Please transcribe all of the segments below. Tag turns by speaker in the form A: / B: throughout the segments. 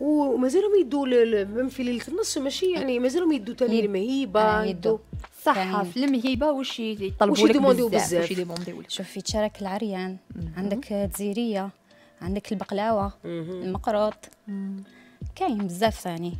A: ومازالهم يدوا في ليله النص ماشي يعني مازالهم يدوا تاني المهيبه آه، يدوا صح في المهيبه واش يطلبوا لك بزاف واش
B: يديمونديو لك شوفي تشارك العريان عندك تزيريه عندك البقلاوه المقروط كاين بزاف ثاني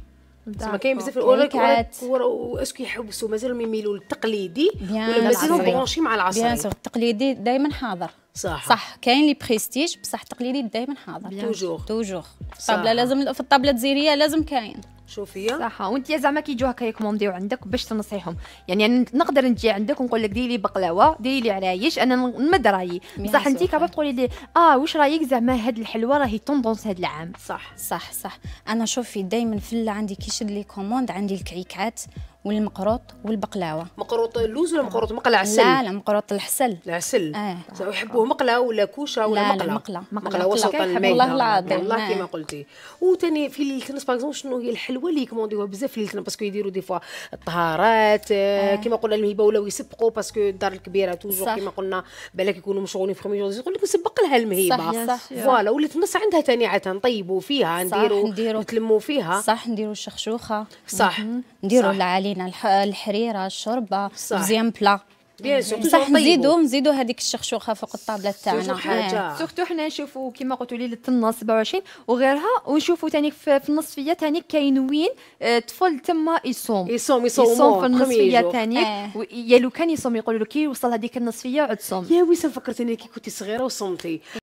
B: زعما كاين بزاف الاوراق
A: واش كيحبسوا مازالوا يميلوا للتقليدي ولا مازالوا برونشي مع العصري بيان سور
B: التقليدي دائما حاضر صح صح كاين لي بريستيج بصح التقليدي دائما حاضر توجور توجور الطابله لازم في الطابله الجزائريه لازم كاين شوفي صح وانت زعما كيجيو هكا يكومونديو عندك باش تنصحيهم
C: يعني, انا نقدر نجي عندك ونقول لك ديري لي بقلاوه ديري لي عرايش انا نمد رايي بصح انت
B: كابا تقولي لي اه واش رايك زعما هاد الحلوه راهي طوندونس هاد العام صح صح صح انا شوفي دائما في عندي كيشد لي كوموند عندي الكعيكات والمقروط والبقلاوه
A: مقروط اللوز ولا مقروط مقلع عسل لا لا
B: مقروط العسل العسل اه يحبوه مقلى
A: ولا كوشه ولا لا مقلى مقلى وسط الماء والله العظيم والله آه. كما قلتي وثاني في ليلتنس باغ شنو هي الحلوه اللي كومونديوها بزاف في باسكو يديروا دي فوا الطهارات آه. آه. كما قلنا الهيبه ولاو يسبقوا باسكو الدار الكبيره توجور كما قلنا بالك يكونوا مشغولين في خميس يقول لك نسبق لها المهيبه صح فوالا الناس عندها ثاني عاد نطيبوا فيها نديروا
B: نتلموا فيها صح نديروا الشخشوخه صح نديروا العالي علينا الحريره الشوربه مزيان بلا بصح نزيدو نزيدو هذيك الشخشوخه فوق الطابله تاعنا إيه. حاجه سورتو حنا نشوفوا
C: كما قلتوا لي للطنه 27 وغيرها ونشوفوا ثاني في النصفيه ثاني كاين وين الطفل آه، تما يصوم يصوم يصوم يصوم في النصفيه ثاني آه.
A: يا لو كان يصوم يقولوا له كي يوصل هذيك النصفيه عاد صوم يا ويسا فكرتني كي كنت صغيره وصمتي